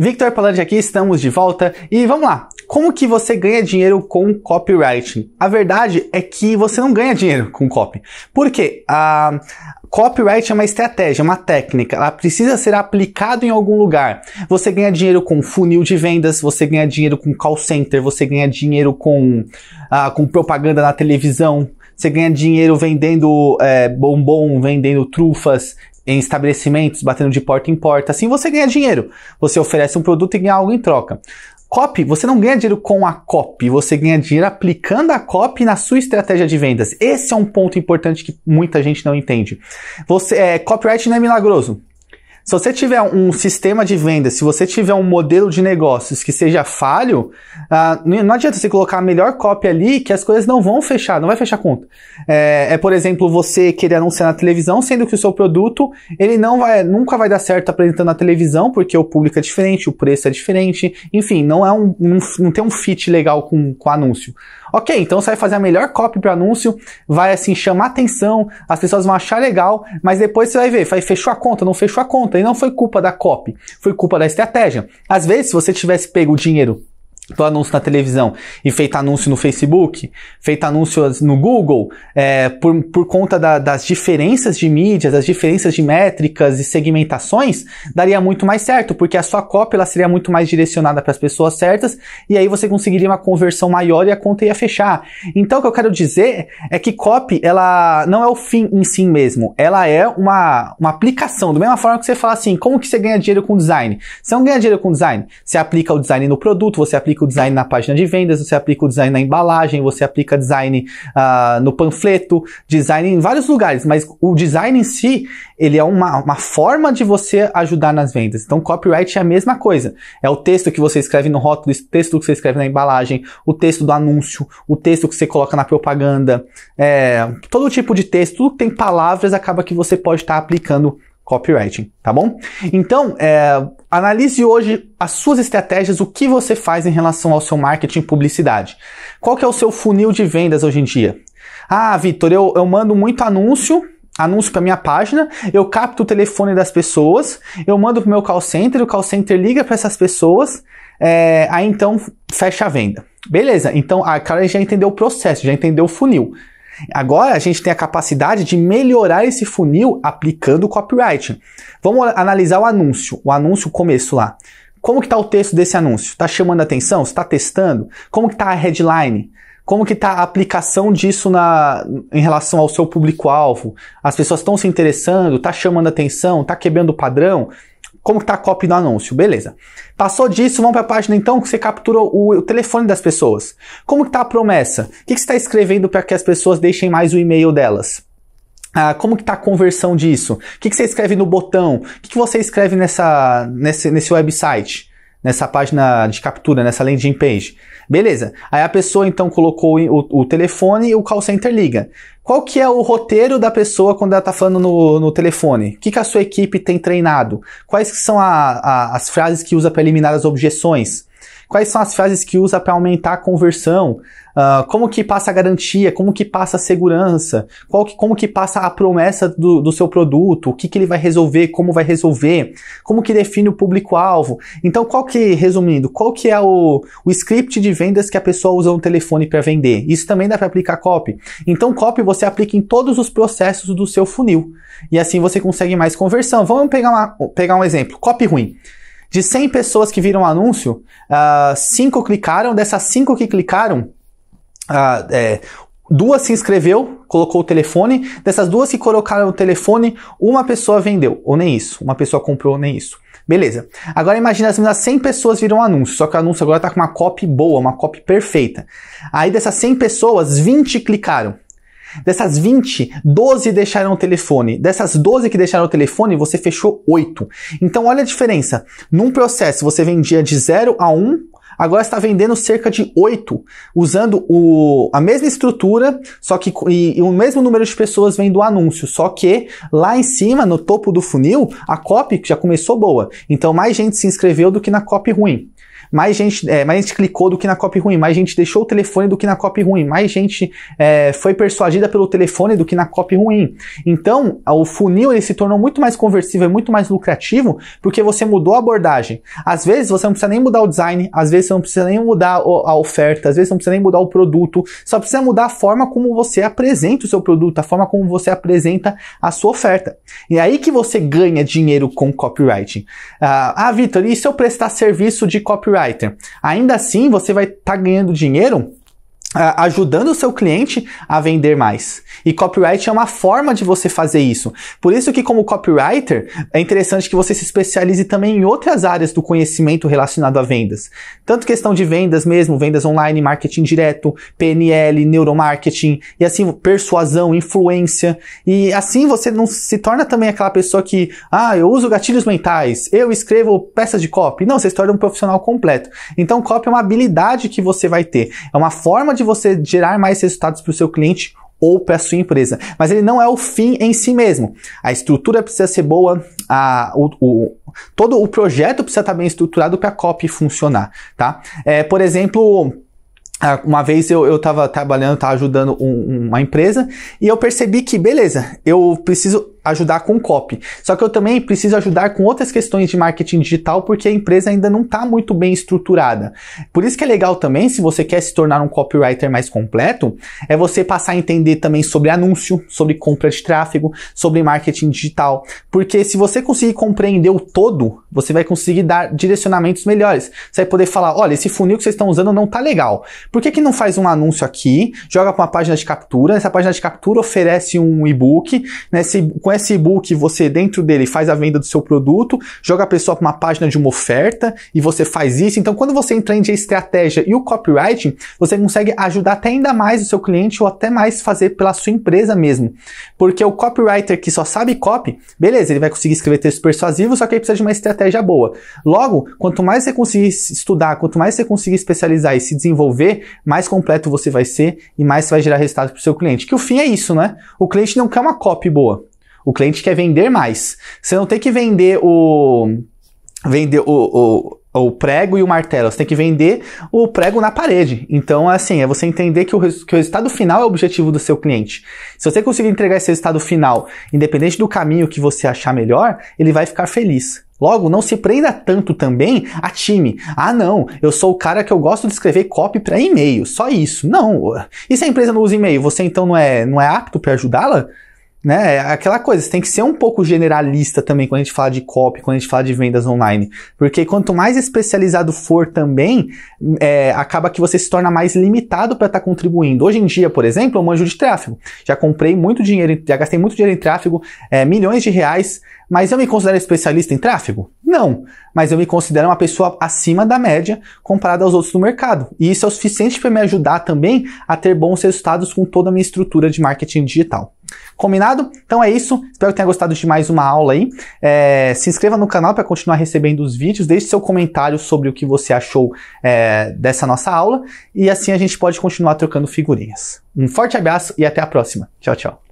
Victor Palante aqui, estamos de volta e vamos lá. Como que você ganha dinheiro com copywriting? A verdade é que você não ganha dinheiro com copy. Por quê? A copyright é uma estratégia, uma técnica, ela precisa ser aplicada em algum lugar. Você ganha dinheiro com funil de vendas, você ganha dinheiro com call center, você ganha dinheiro com, ah, com propaganda na televisão, você ganha dinheiro vendendo é, bombom, vendendo trufas em estabelecimentos, batendo de porta em porta. Assim você ganha dinheiro. Você oferece um produto e ganha algo em troca. Copy, você não ganha dinheiro com a copy, você ganha dinheiro aplicando a copy na sua estratégia de vendas. Esse é um ponto importante que muita gente não entende. Você, é, copyright não é milagroso. Se você tiver um sistema de venda, se você tiver um modelo de negócios que seja falho, ah, não adianta você colocar a melhor cópia ali que as coisas não vão fechar, não vai fechar conta. É, é, por exemplo, você querer anunciar na televisão, sendo que o seu produto ele não vai, nunca vai dar certo apresentando na televisão, porque o público é diferente, o preço é diferente, enfim, não é um, um não tem um fit legal com, o anúncio. Ok, então você vai fazer a melhor copy para anúncio, vai assim chamar atenção, as pessoas vão achar legal, mas depois você vai ver, vai, fechou a conta, não fechou a conta, e não foi culpa da copy, foi culpa da estratégia. Às vezes, se você tivesse pego o dinheiro do então, anúncio na televisão e feito anúncio no Facebook, feito anúncio no Google, é, por, por conta da, das diferenças de mídias, das diferenças de métricas e segmentações, daria muito mais certo, porque a sua cópia ela seria muito mais direcionada para as pessoas certas e aí você conseguiria uma conversão maior e a conta ia fechar. Então o que eu quero dizer é que copy ela não é o fim em si mesmo, ela é uma, uma aplicação, da mesma forma que você fala assim, como que você ganha dinheiro com design? Você não ganha dinheiro com design, você aplica o design no produto, você aplica aplica o design na página de vendas, você aplica o design na embalagem, você aplica design uh, no panfleto, design em vários lugares, mas o design em si, ele é uma, uma forma de você ajudar nas vendas. Então, copyright é a mesma coisa. É o texto que você escreve no rótulo, o texto que você escreve na embalagem, o texto do anúncio, o texto que você coloca na propaganda, é, todo tipo de texto, tudo que tem palavras, acaba que você pode estar tá aplicando copywriting, tá bom? Então, é, analise hoje as suas estratégias, o que você faz em relação ao seu marketing e publicidade. Qual que é o seu funil de vendas hoje em dia? Ah, Vitor, eu, eu mando muito anúncio, anúncio para minha página, eu capto o telefone das pessoas, eu mando para o meu call center, o call center liga para essas pessoas, é, aí então fecha a venda. Beleza, então a ah, cara já entendeu o processo, já entendeu o funil. Agora a gente tem a capacidade de melhorar esse funil aplicando copyright. Vamos analisar o anúncio, o anúncio começo lá. Como que está o texto desse anúncio? Está chamando a atenção? Está testando? Como que está a headline? Como que está a aplicação disso na, em relação ao seu público-alvo? As pessoas estão se interessando? Está chamando a atenção? Está quebrando o padrão? como está a copy do anúncio, beleza. Passou disso, vamos para a página então que você captura o, o telefone das pessoas. Como está a promessa? O que, que você está escrevendo para que as pessoas deixem mais o e-mail delas? Ah, como que está a conversão disso? O que, que você escreve no botão? O que, que você escreve nessa, nesse, nesse website? nessa página de captura, nessa landing page. Beleza. Aí a pessoa então colocou o, o, telefone e o call center liga. Qual que é o roteiro da pessoa quando ela tá falando no, no telefone? O que, que a sua equipe tem treinado? Quais são a, a, as frases que usa para eliminar as objeções? quais são as frases que usa para aumentar a conversão, uh, como que passa a garantia, como que passa a segurança, qual que, como que passa a promessa do, do seu produto, o que, que ele vai resolver, como vai resolver, como que define o público-alvo. Então, qual que, resumindo, qual que é o, o script de vendas que a pessoa usa no telefone para vender? Isso também dá para aplicar copy. Então, copy você aplica em todos os processos do seu funil. E assim você consegue mais conversão. Vamos pegar, uma, pegar um exemplo. Copy ruim. De 100 pessoas que viram o anúncio, 5 uh, ah, clicaram. Dessas 5 que clicaram, uh, é, duas se inscreveu, colocou o telefone. Dessas duas que colocaram o telefone, uma pessoa vendeu, ou nem isso. Uma pessoa comprou, ou nem isso. Beleza. Agora imagina as 100 pessoas viram o anúncio, só que o anúncio agora está com uma copy boa, uma copy perfeita. Aí dessas 100 pessoas, 20 clicaram. Dessas 20, 12 deixaram o telefone. Dessas 12 que deixaram o telefone, você fechou 8. Então olha a diferença. Num processo você vendia de 0 a 1, agora está vendendo cerca de 8, usando o, a mesma estrutura, só que e, e o mesmo número de pessoas vem do anúncio, só que lá em cima, no topo do funil, a copy já começou boa. Então mais gente se inscreveu do que na copy ruim mais gente, é, mais gente clicou do que na copy ruim, mais gente deixou o telefone do que na copy ruim, mais gente é, foi persuadida pelo telefone do que na copy ruim. Então, o funil ele se tornou muito mais conversível e muito mais lucrativo porque você mudou a abordagem. Às vezes você não precisa nem mudar o design, às vezes você não precisa nem mudar a oferta, às vezes você não precisa nem mudar o produto, só precisa mudar a forma como você apresenta o seu produto, a forma como você apresenta a sua oferta. E é aí que você ganha dinheiro com copywriting. Ah, ah Vitor, e se eu prestar serviço de copywriting? copywriter. Ainda assim, você vai estar tá ganhando dinheiro ajudando o seu cliente a vender mais. E copyright é uma forma de você fazer isso. Por isso que como copywriter, é interessante que você se especialize também em outras áreas do conhecimento relacionado a vendas. Tanto questão de vendas mesmo, vendas online, marketing direto, PNL, neuromarketing e assim persuasão, influência. E assim você não se torna também aquela pessoa que, ah, eu uso gatilhos mentais, eu escrevo peças de copy. Não, você se torna um profissional completo. Então copy é uma habilidade que você vai ter. É uma forma pode você gerar mais resultados para o seu cliente ou para a sua empresa. Mas ele não é o fim em si mesmo. A estrutura precisa ser boa, a, o, o, todo o projeto precisa estar tá bem estruturado para a copy funcionar, tá? É, por exemplo, uma vez eu estava trabalhando, estava ajudando um, uma empresa e eu percebi que, beleza, eu preciso ajudar com copy. Só que eu também preciso ajudar com outras questões de marketing digital porque a empresa ainda não está muito bem estruturada. Por isso que é legal também, se você quer se tornar um copywriter mais completo, é você passar a entender também sobre anúncio, sobre compra de tráfego, sobre marketing digital, porque se você conseguir compreender o todo, você vai conseguir dar direcionamentos melhores. Você vai poder falar, olha, esse funil que vocês estão usando não está legal. Por que que não faz um anúncio aqui, joga para uma página de captura, essa página de captura oferece um e-book, né? Se, com Facebook, você dentro dele faz a venda do seu produto, joga a pessoa para uma página de uma oferta e você faz isso. Então, quando você entende a estratégia e o copywriting, você consegue ajudar até ainda mais o seu cliente ou até mais fazer pela sua empresa mesmo. Porque o copywriter que só sabe copy, beleza, ele vai conseguir escrever texto persuasivo, só que ele precisa de uma estratégia boa. Logo, quanto mais você conseguir estudar, quanto mais você conseguir especializar e se desenvolver, mais completo você vai ser e mais você vai gerar resultado para o seu cliente. Que o fim é isso, né? O cliente não quer uma copy boa. O cliente quer vender mais. Você não tem que vender o. Vender o, o o prego e o martelo. Você tem que vender o prego na parede. Então, assim, é você entender que o, que o resultado final é o objetivo do seu cliente. Se você conseguir entregar esse resultado final, independente do caminho que você achar melhor, ele vai ficar feliz. Logo, não se prenda tanto também a time. Ah, não, eu sou o cara que eu gosto de escrever copy para e-mail, só isso. Não. E se a empresa não usa e-mail, você então não é, não é apto para ajudá-la? né? É aquela coisa, você tem que ser um pouco generalista também quando a gente fala de copy, quando a gente fala de vendas online. Porque quanto mais especializado for também, é, acaba que você se torna mais limitado para estar tá contribuindo. Hoje em dia, por exemplo, eu manjo de tráfego. Já comprei muito dinheiro, já gastei muito dinheiro em tráfego, é, milhões de reais, mas eu me considero especialista em tráfego? Não. Mas eu me considero uma pessoa acima da média comparada aos outros do mercado. E isso é o suficiente para me ajudar também a ter bons resultados com toda a minha estrutura de marketing digital. Combinado? Então é isso. Espero que tenha gostado de mais uma aula aí. É, se inscreva no canal para continuar recebendo os vídeos. Deixe seu comentário sobre o que você achou é, dessa nossa aula. E assim a gente pode continuar trocando figurinhas. Um forte abraço e até a próxima. Tchau, tchau.